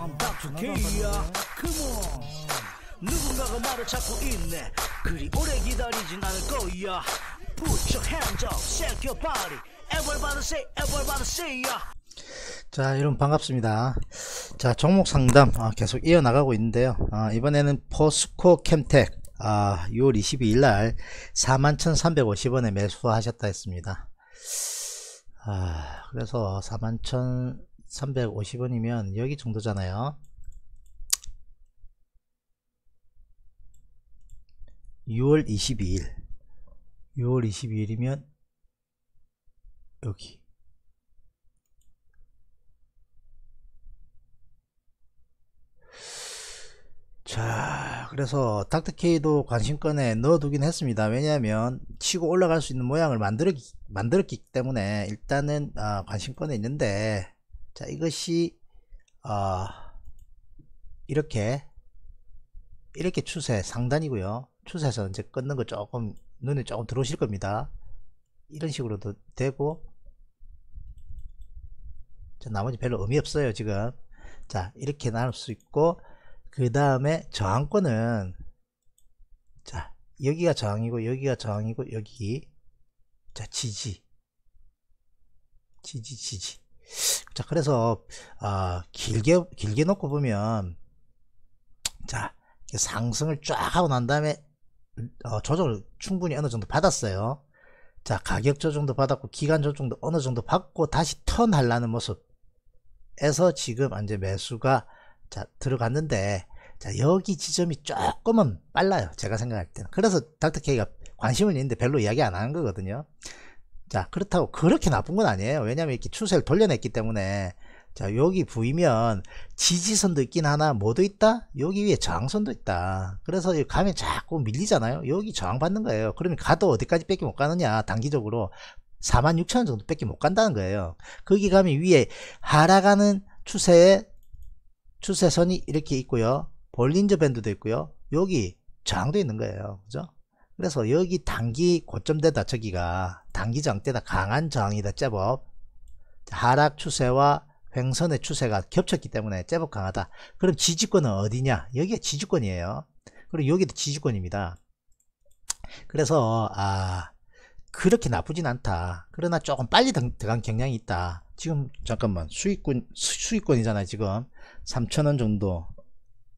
I'm b a k Come on 누군가가 나를 찾고 있네 그리 오래 기다리진 않을 거야 Put your hands up, shake your body Everybody say, everybody say ya 자 여러분 반갑습니다 자 종목 상담 아, 계속 이어나가고 있는데요 아, 이번에는 포스코 캠텍 아, 6월 22일날 41,350원에 매수하셨다 했습니다 아, 그래서 4 1 0 0 0 350원이면 여기 정도잖아요 6월 22일 6월 22일이면 여기 자 그래서 닥터케이도 관심권에 넣어두긴 했습니다 왜냐하면 치고 올라갈 수 있는 모양을 만들었기, 만들었기 때문에 일단은 아, 관심권에 있는데 자 이것이 어, 이렇게 이렇게 추세 상단이고요 추세에서 이제 끊는 거 조금 눈에 조금 들어오실 겁니다 이런 식으로도 되고 자, 나머지 별로 의미 없어요 지금 자 이렇게 나눌 수 있고 그 다음에 저항권은 자 여기가 저항이고 여기가 저항이고 여기 자 지지 지지 지지 자, 그래서, 어, 길게, 길게 놓고 보면, 자, 상승을 쫙 하고 난 다음에, 어, 조정을 충분히 어느 정도 받았어요. 자, 가격 조정도 받았고, 기간 조정도 어느 정도 받고, 다시 턴 하려는 모습에서 지금 이제 매수가, 자, 들어갔는데, 자, 여기 지점이 조금은 빨라요. 제가 생각할 때는. 그래서 닥터케이가 관심을 있는데 별로 이야기 안 하는 거거든요. 자 그렇다고 그렇게 나쁜 건 아니에요 왜냐면 이렇게 추세를 돌려냈기 때문에 자 여기 보이면 지지선도 있긴 하나 뭐도 있다 여기 위에 저항선도 있다 그래서 가면 자꾸 밀리잖아요 여기 저항받는 거예요 그러면 가도 어디까지 뺏기 못 가느냐 단기적으로 46,000원 정도 뺏기 못 간다는 거예요 거기 가면 위에 하락하는 추세에 추세선이 이렇게 있고요 볼린저 밴드도 있고요 여기 저항도 있는 거예요 그죠 그래서 여기 단기 고점대다 저기가 단기 장대다 강한 저항이다 제법 하락 추세와 횡선의 추세가 겹쳤기 때문에 제법 강하다 그럼 지지권은 어디냐 여기가 지지권이에요 그리고 여기도 지지권입니다 그래서 아 그렇게 나쁘진 않다 그러나 조금 빨리 들어간 경향이 있다 지금 잠깐만 수익권 수익권이잖아요 지금 3천원 정도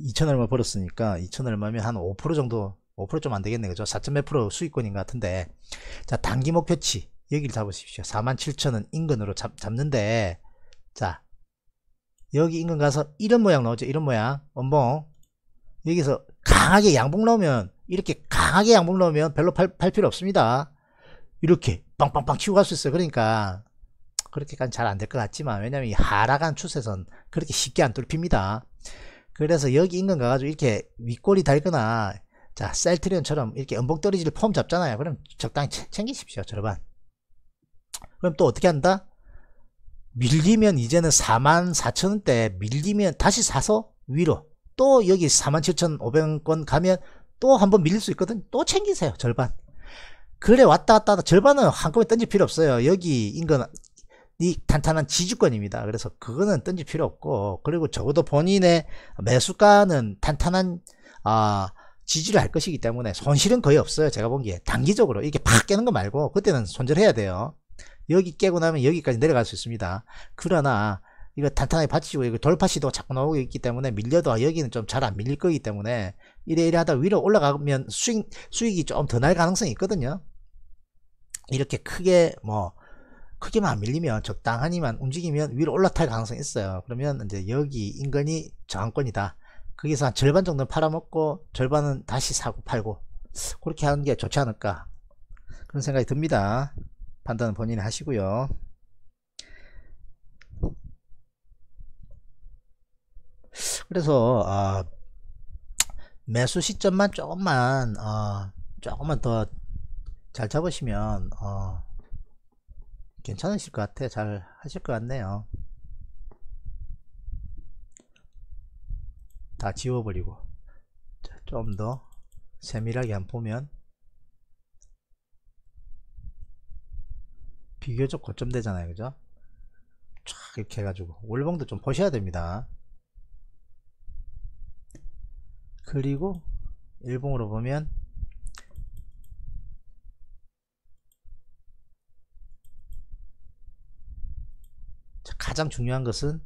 2천 얼마 벌었으니까 2천 얼마면 한 5% 정도 5%좀 안되겠네 그죠 4.몇 수익권인 것 같은데 자 단기 목표치 여기를 잡으십시오 47,000원 인근으로 잡, 잡는데 자 여기 인근 가서 이런 모양 나오죠 이런 모양 엄봉 여기서 강하게 양봉 나오면 이렇게 강하게 양봉 나오면 별로 팔, 팔 필요 없습니다 이렇게 빵빵빵 치고 갈 수 있어요 그러니까 그렇게까지 잘 안 될 것 같지만 왜냐면 이 하락한 추세선 그렇게 쉽게 안 뚫힙니다 그래서 여기 인근 가가지고 이렇게 윗골이 달거나 자 셀트리온처럼 이렇게 음봉 떨지를폼 잡잖아요 그럼 적당히 챙기십시오 절반 그럼 또 어떻게 한다 밀리면 이제는 4만 4천원대 밀리면 다시 사서 위로 또 여기 4만 7,500원 가면 또 한번 밀릴 수 있거든 또 챙기세요 절반 그래 왔다 갔다 하다 절반은 한꺼번에 던질 필요 없어요 여기 인건 이 탄탄한 지주권입니다. 그래서 그거는 던질 필요 없고 그리고 적어도 본인의 매수가는 탄탄한 아 지지를 할 것이기 때문에 손실은 거의 없어요. 제가 본 게. 단기적으로 이렇게 팍 깨는 거 말고 그때는 손절해야 돼요. 여기 깨고 나면 여기까지 내려갈 수 있습니다. 그러나 이거 탄탄하게 받치고 이거 돌파 시도 자꾸 나오고 있기 때문에 밀려도 여기는 좀 잘 안 밀릴 거기 때문에 이래 이래 하다 위로 올라가면 수익 수익이 좀 더 날 가능성이 있거든요. 이렇게 크게 뭐 크게만 안 밀리면 적당하니만 움직이면 위로 올라탈 가능성이 있어요. 그러면 이제 여기 인근이 저항권이다. 거기서 한 절반 정도는 팔아먹고 절반은 다시 사고 팔고 그렇게 하는 게 좋지 않을까 그런 생각이 듭니다 판단은 본인이 하시고요 그래서 아, 매수 시점만 조금만 아, 조금만 더 잘 잡으시면 어, 괜찮으실 것 같아 잘 하실 것 같네요 다 지워버리고 좀 더 세밀하게 한 보면 비교적 고점 되잖아요 그죠 쫙 이렇게 해가지고 월봉도 좀 보셔야 됩니다 그리고 일봉으로 보면 가장 중요한 것은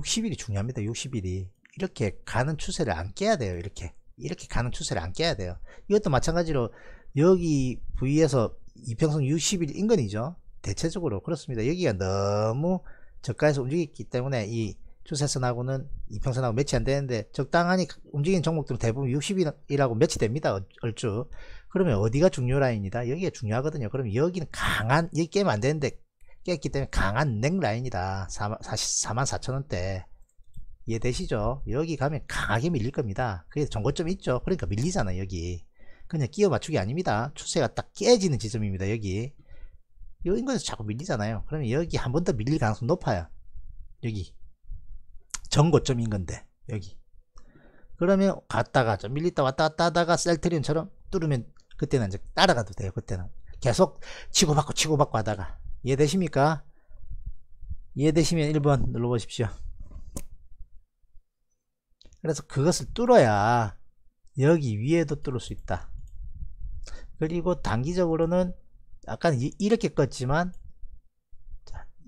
60일이 중요합니다. 60일이. 이렇게 가는 추세를 안 깨야 돼요. 이렇게. 이렇게 가는 추세를 안 깨야 돼요. 이것도 마찬가지로 여기 부위에서 이평선 60일 인근이죠. 대체적으로 그렇습니다. 여기가 너무 저가에서 움직였기 때문에 이 추세선하고는 이평선하고 매치 안 되는데 적당하니 움직이는 종목들은 대부분 60일이라고 매치됩니다. 얼추. 그러면 어디가 중요 라인이다? 여기가 중요하거든요. 그럼 여기는 강한, 여기 깨면 안 되는데 깼기 때문에 강한 넥라인이다 44,000원대 이해되시죠? 여기 가면 강하게 밀릴 겁니다 그래서 정고점이 있죠 그러니까 밀리잖아 여기 그냥 끼어 맞추기 아닙니다 추세가 딱 깨지는 지점입니다 여기 이런 거에서 자꾸 밀리잖아요 그러면 여기 한 번 더 밀릴 가능성 높아요 여기 전고점인 건데 여기 그러면 갔다가 좀 밀리다 왔다 갔다 하다가 셀트리온처럼 뚫으면 그때는 이제 따라가도 돼요 그때는 계속 치고받고 치고받고 하다가 이해되십니까? 이해되시면 1번 눌러보십시오. 그래서 그것을 뚫어야 여기 위에도 뚫을 수 있다. 그리고 단기적으로는 약간 이렇게 껐지만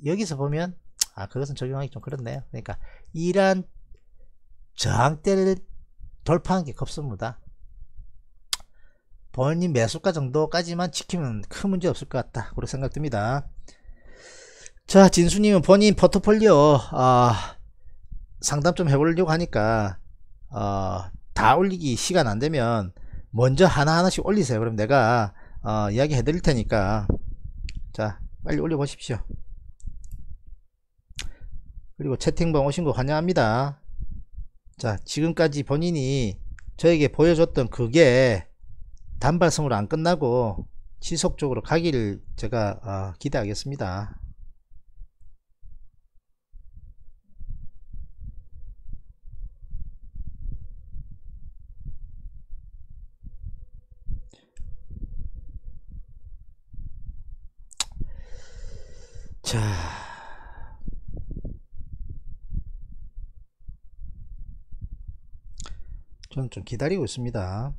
여기서 보면 아 그것은 적용하기 좀 그렇네요. 그러니까 이란 저항대를 돌파한 게급습니다 본인 매수가 정도까지만 지키면 큰 문제 없을 것 같다 그렇게 생각됩니다 자 진수님은 본인 포트폴리오 아, 상담 좀 해보려고 하니까 어, 다 올리기 시간 안되면 먼저 하나하나씩 올리세요 그럼 내가 어, 이야기 해드릴 테니까 자 빨리 올려보십시오 그리고 채팅방 오신 거 환영합니다 자 지금까지 본인이 저에게 보여줬던 그게 단발성으로 안 끝나고 지속적으로 가기를 제가 어, 기대하겠습니다. 자. 저는 좀 기다리고 있습니다.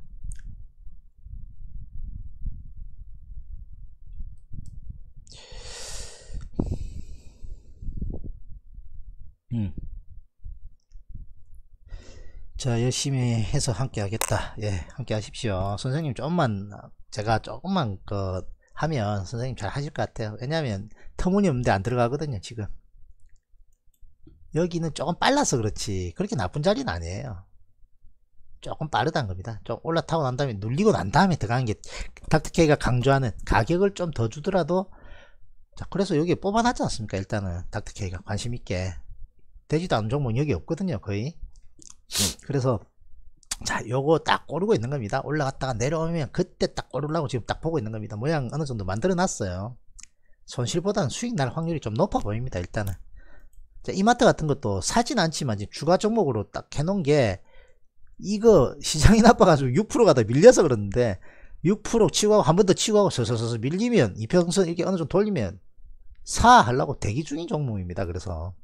열심히 해서 함께 하겠다. 예, 함께 하십시오. 선생님 조금만, 제가 조금만 그, 하면 선생님 잘 하실 것 같아요. 왜냐면 하 터무니없는데 안 들어가거든요, 지금. 여기는 조금 빨라서 그렇지. 그렇게 나쁜 자리는 아니에요. 조금 빠르단 겁니다. 좀 올라타고 난 다음에 눌리고 난 다음에 들어가는 게 닥터케이가 강조하는 가격을 좀 더 주더라도 자 그래서 여기 뽑아놨지 않습니까 일단은 닥터케이가 관심있게 되지도 않은 종목은 여기 없거든요 거의 그래서 자 요거 딱 고르고 있는 겁니다 올라갔다가 내려오면 그때 딱 고르려고 지금 딱 보고 있는 겁니다 모양 어느 정도 만들어 놨어요 손실보다는 수익 날 확률이 좀 높아 보입니다 일단은 자, 이마트 같은 것도 사진 않지만 지금 추가 종목으로 딱 해놓은 게 이거 시장이 나빠가지고 6%가 더 밀려서 그러는데 6% 치고 한 번 더 치고 하고 서서서서 밀리면 이평선 이렇게 어느 정도 돌리면 사 하려고 대기 중인 종목입니다 그래서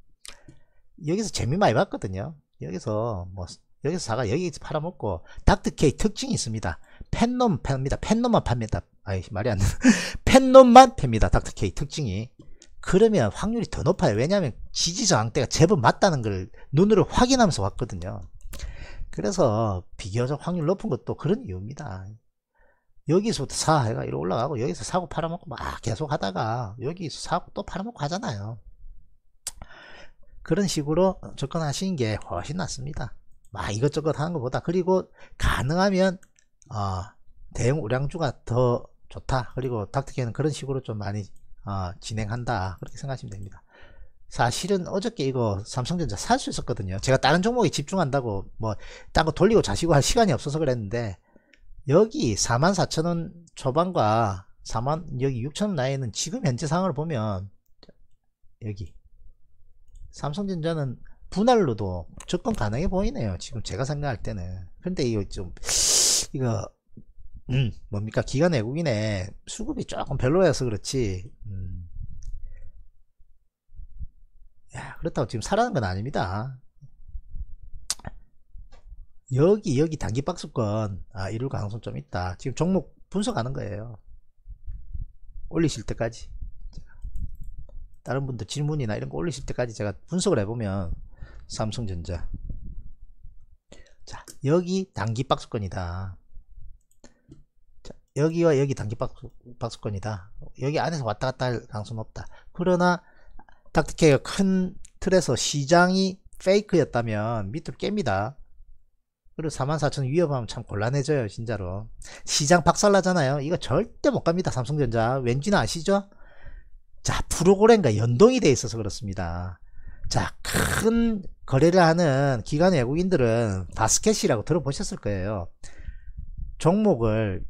여기서 재미 많이 봤거든요 여기서 뭐 여기서 사과 여기 팔아먹고 닥터케이 특징이 있습니다. 팬놈 팝니다. 팬놈만 팝니다. 아이 말이 안 되나. 팬놈만 팝니다. 닥터케이 특징이. 그러면 확률이 더 높아요. 왜냐하면 지지저항대가 제법 맞다는 걸 눈으로 확인하면서 왔거든요. 그래서 비교적 확률 높은 것도 그런 이유입니다. 여기서부터 사 해가 이렇게 올라가고 여기서 사고 팔아먹고 막 계속 하다가 여기서 사고 또 팔아먹고 하잖아요. 그런 식으로 접근하시는 게 훨씬 낫습니다. 막 아, 이것저것 하는 것보다 그리고 가능하면 어, 대형 우량주가 더 좋다. 그리고 닥터케는 그런 식으로 좀 많이 어, 진행한다. 그렇게 생각하시면 됩니다. 사실은 어저께 이거 삼성전자 살 수 있었거든요. 제가 다른 종목에 집중한다고 뭐딴거 돌리고 자시고 할 시간이 없어서 그랬는데 여기 44,000원 초반과 4만 여기 6,000원 라에는 지금 현재 상황을 보면 여기 삼성전자는 분할로도 접근 가능해 보이네요. 지금 제가 생각할 때는. 근데 이거 좀, 이거, 음, 뭡니까? 기가 내국인의 수급이 조금 별로여서 그렇지. 음. 야, 그렇다고 지금 사라는 건 아닙니다. 여기, 여기 단기 박스권, 아, 이룰 가능성 좀 있다. 지금 종목 분석하는 거예요. 올리실 때까지. 다른 분들 질문이나 이런 거 올리실 때까지 제가 분석을 해보면 삼성전자 자 여기 단기 박스권이다 자, 여기와 여기 단기 박스, 박스권이다 여기 안에서 왔다갔다 할 가능성은 없다 그러나 닥터케이가 큰 틀에서 시장이 페이크였다면 밑으로 깹니다 그리고 44,000 위협하면 참 곤란해져요 진짜로 시장 박살나잖아요 이거 절대 못갑니다 삼성전자 왠지는 아시죠? 자, 프로그램과 연동이 돼 있어서 그렇습니다. 자, 큰 거래를 하는 기관 외국인들은 바스켓이라고 들어보셨을 거예요. 종목을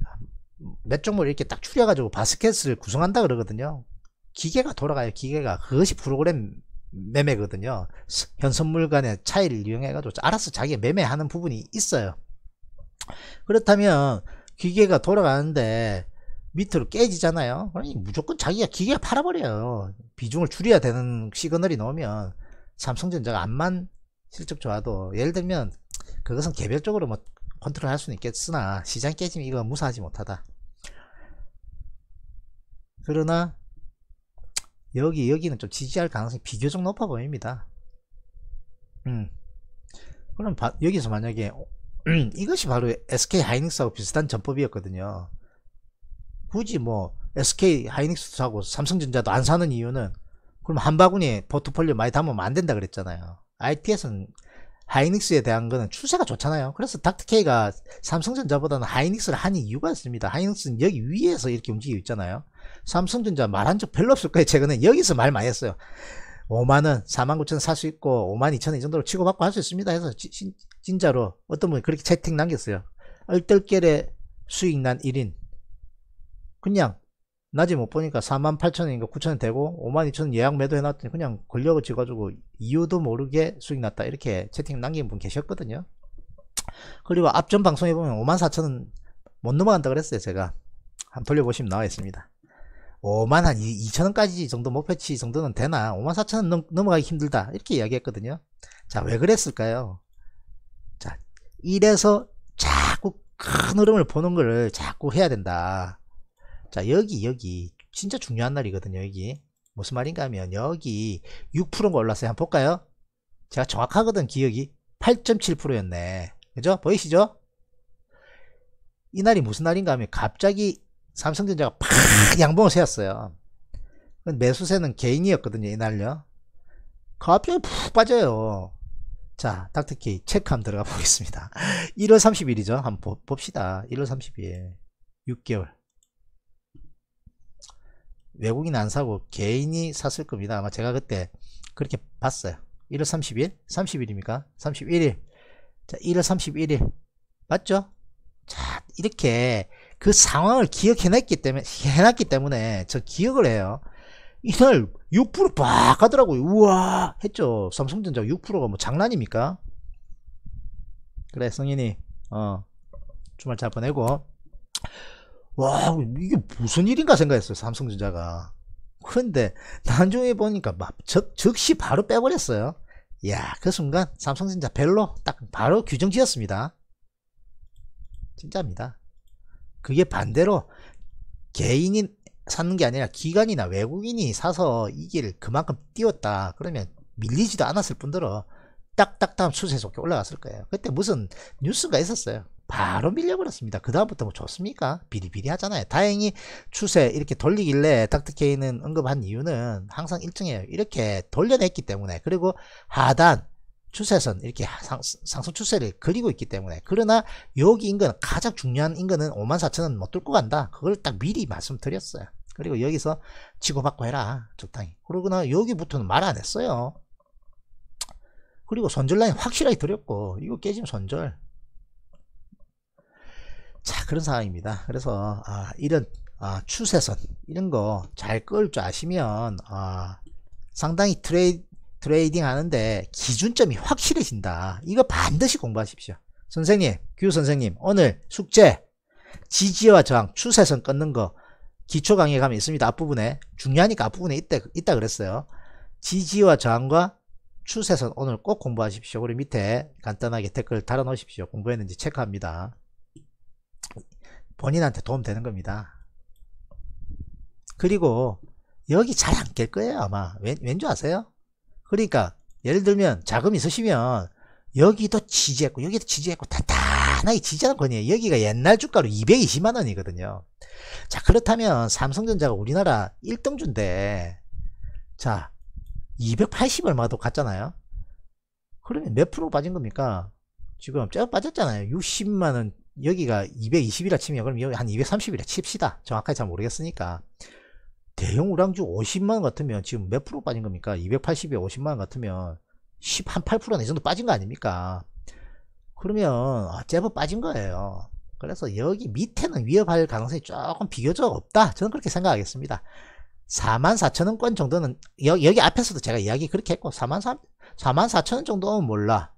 몇 종목을 이렇게 딱 추려가지고 바스켓을 구성한다 그러거든요. 기계가 돌아가요, 기계가. 그것이 프로그램 매매거든요. 현선물 간의 차이를 이용해가지고 알아서 자기가 매매하는 부분이 있어요. 그렇다면 기계가 돌아가는데 밑으로 깨지잖아요 그러니 무조건 자기가 기계가 팔아버려요 비중을 줄여야 되는 시그널이 나오면 삼성전자가 안만 실적 좋아도 예를 들면 그것은 개별적으로 뭐 컨트롤 할 수는 있겠으나 시장 깨지면 이거 무사하지 못하다 그러나 여기 여기는 좀 지지할 가능성이 비교적 높아 보입니다 음. 그럼 바, 여기서 만약에 음, 이것이 바로 SK 하이닉스하고 비슷한 전법이었거든요 굳이 뭐 SK 하이닉스도 사고 삼성전자도 안 사는 이유는 그럼 한 바구니에 포트폴리오 많이 담으면 안 된다 그랬잖아요. ITS는 하이닉스에 대한 거는 추세가 좋잖아요. 그래서 닥터케이가 삼성전자보다는 하이닉스를 한 이유가 있습니다. 하이닉스는 여기 위에서 이렇게 움직이고 있잖아요. 삼성전자 말한 적 별로 없을 거예요. 최근에 여기서 말 많이 했어요. 5만원, 4만 9천 살수 있고 5만 2천 원이 정도로 치고받고 할 수 있습니다. 해서 진, 진짜로 어떤 분이 그렇게 채팅 남겼어요. 얼떨결에 수익 난 1인 그냥 낮에 못 보니까 48,000원인가 9,000원 되고 52,000원 예약 매도 해놨더니 그냥 권력을 지가지고 이유도 모르게 수익 났다 이렇게 채팅 남긴 분 계셨거든요 그리고 앞전 방송에 보면 54,000원 못 넘어간다 그랬어요 제가 한번 돌려보시면 나와 있습니다 5만 한 2천원까지 정도 목표치 정도는 되나 5만 4천원 넘, 넘어가기 힘들다 이렇게 이야기했거든요 자 왜 그랬을까요 자 이래서 자꾸 큰 흐름을 보는 걸 자꾸 해야 된다 자 여기 여기 진짜 중요한 날이거든요 여기 무슨 말인가 하면 여기 6%가 올랐어요 한번 볼까요 제가 정확하거든 기억이 8.7%였네 그죠 보이시죠 이 날이 무슨 날인가 하면 갑자기 삼성전자가 팍 양봉을 세웠어요 매수세는 개인이었거든요 이날요 갑자기 푹 빠져요 자 닥터케이 체크 함 들어가 보겠습니다 1월 30일이죠 한번 봅시다 1월 30일 6개월 외국인 안 사고 개인이 샀을 겁니다. 아마 제가 그때 그렇게 봤어요. 1월 30일? 30일입니까? 31일. 자, 1월 31일. 맞죠? 자, 이렇게 그 상황을 기억해냈기 때문에, 해놨기 때문에 저 기억을 해요. 이날 6%빡 하더라고요 우와! 했죠. 삼성전자 6%가 뭐 장난입니까? 그래, 성인이, 어, 주말 잘 보내고. 와 이게 무슨 일인가 생각했어요 삼성전자가 그런데 나중에 보니까 막 적, 즉시 바로 빼버렸어요 야그 순간 삼성전자 별로 딱 바로 규정 지었습니다 진짜입니다 그게 반대로 개인이 사는 게 아니라 기관이나 외국인이 사서 이길 그만큼 띄웠다 그러면 밀리지도 않았을 뿐더러 딱딱딱 수세 속에 올라갔을 거예요 그때 무슨 뉴스가 있었어요 바로 밀려버렸습니다. 그다음부터 뭐 좋습니까? 비리비리하잖아요. 다행히 추세 이렇게 돌리길래 닥터케이는 언급한 이유는 항상 일정해요. 이렇게 돌려냈기 때문에 그리고 하단 추세선 이렇게 상, 상승 추세를 그리고 있기 때문에 그러나 여기 인근 가장 중요한 인근은 54,000원 못 뚫고 간다. 그걸 딱 미리 말씀드렸어요. 그리고 여기서 치고받고 해라 적당히 그러거나 여기부터는 말 안 했어요 그리고 손절 라인 확실하게 드렸고 이거 깨지면 손절 자 그런 상황입니다 그래서 아, 이런 아, 추세선 이런 거 잘 끌 줄 아시면 아, 상당히 트레이, 트레이딩 하는데 기준점이 확실해진다 이거 반드시 공부하십시오 선생님 규 선생님 오늘 숙제 지지와 저항 추세선 끊는 거 기초 강의에 가면 있습니다 앞부분에 중요하니까 앞부분에 있다, 있다 그랬어요 지지와 저항과 추세선 오늘 꼭 공부하십시오. 우리 밑에 간단하게 댓글 달아 놓으십시오. 공부했는지 체크합니다. 본인한테 도움 되는 겁니다 그리고 여기 잘 안 깰 거예요 아마 왠, 왠지 아세요? 그러니까 예를 들면 자금 있으시면 여기도 지지했고 여기도 지지했고 단단하게 지지하는 권이에요 여기가 옛날 주가로 220만원이거든요 자 그렇다면 삼성전자가 우리나라 1등주인데 자280 얼마도 갔잖아요 그러면 몇 프로 빠진 겁니까 지금 쭉 빠졌잖아요 60만원 여기가 220이라 치면 그럼 여기 한 230이라 칩시다 정확하게 잘 모르겠으니까 대형 우량주 50만원 같으면 지금 몇 프로 빠진 겁니까 280에 50만원 같으면 10한8% 내정도 빠진 거 아닙니까 그러면 아, 제법 빠진 거예요 그래서 여기 밑에는 위협할 가능성이 조금 비교적 없다 저는 그렇게 생각하겠습니다 44,000원권 정도는 여, 여기 앞에서도 제가 이야기 그렇게 했고 44,000원 정도는 몰라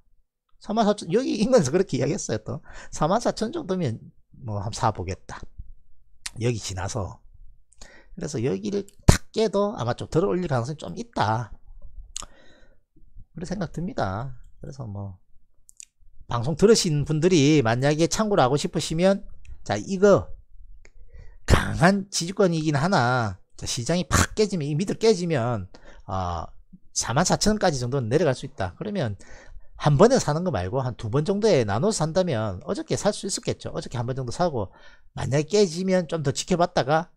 4만 4천, 여기 인근에서 그렇게 이야기했어요, 또. 4 0 0천 정도면 뭐, 한번 사보겠다. 여기 지나서. 그래서 여기를 탁 깨도 아마 좀 들어 올릴 가능성이 좀 있다. 그런 생각 듭니다. 그래서 뭐, 방송 들으신 분들이 만약에 창구를 하고 싶으시면, 자, 이거, 강한 지주권이긴 하나, 자, 시장이 팍 깨지면, 이 밑으로 깨지면, 어, 4 0 0 0원까지 정도는 내려갈 수 있다. 그러면 한 번에 사는 거 말고 한 두 번 정도에 나눠서 산다면 어저께 살 수 있었겠죠. 어저께 한 번 정도 사고 만약에 깨지면 좀 더 지켜봤다가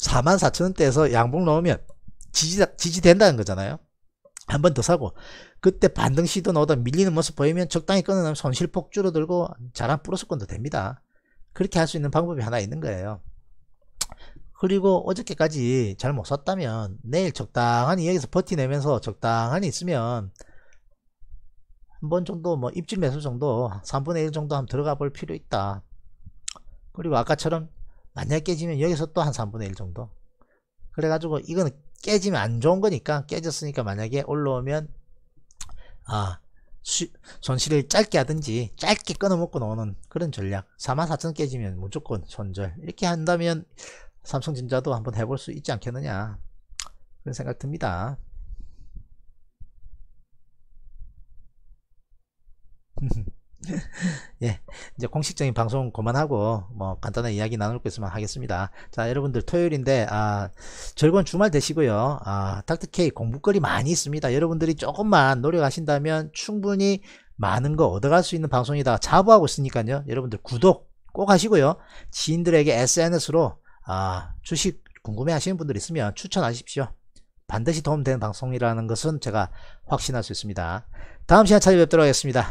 44,000원대에서 양봉 넣으면 지지, 지지된다는 거잖아요. 한 번 더 사고 그때 반등 시도 넣어던 밀리는 모습 보이면 적당히 끊어놓으면 손실폭 줄어들고 자한 플러스권도 됩니다. 그렇게 할 수 있는 방법이 하나 있는 거예요. 그리고 어저께까지 잘못 샀다면 내일 적당한 이여기서 버티내면서 적당한이 있으면 한번 정도 뭐 입질 매수 정도 3분의 1 정도 한번 들어가 볼 필요 있다 그리고 아까처럼 만약 깨지면 여기서 또 한 3분의 1 정도 그래가지고 이거는 깨지면 안 좋은 거니까 깨졌으니까 만약에 올라오면 아 수, 손실을 짧게 하든지 짧게 끊어먹고 나오는 그런 전략 44,000 깨지면 무조건 손절 이렇게 한다면 삼성전자도 한번 해볼 수 있지 않겠느냐 그런 생각 듭니다 예, 이제 공식적인 방송 그만하고 뭐 간단한 이야기 나눌 거 있으면 하겠습니다. 자, 여러분들 토요일인데 아 즐거운 주말 되시고요. 아 닥터 K 공부거리 많이 있습니다. 여러분들이 조금만 노력하신다면 충분히 많은 거 얻어갈 수 있는 방송이다. 자부하고 있으니까요. 여러분들 구독 꼭 하시고요. 지인들에게 SNS로 아 주식 궁금해하시는 분들 있으면 추천하십시오. 반드시 도움되는 방송이라는 것은 제가 확신할 수 있습니다. 다음 시간 찾아뵙도록 하겠습니다.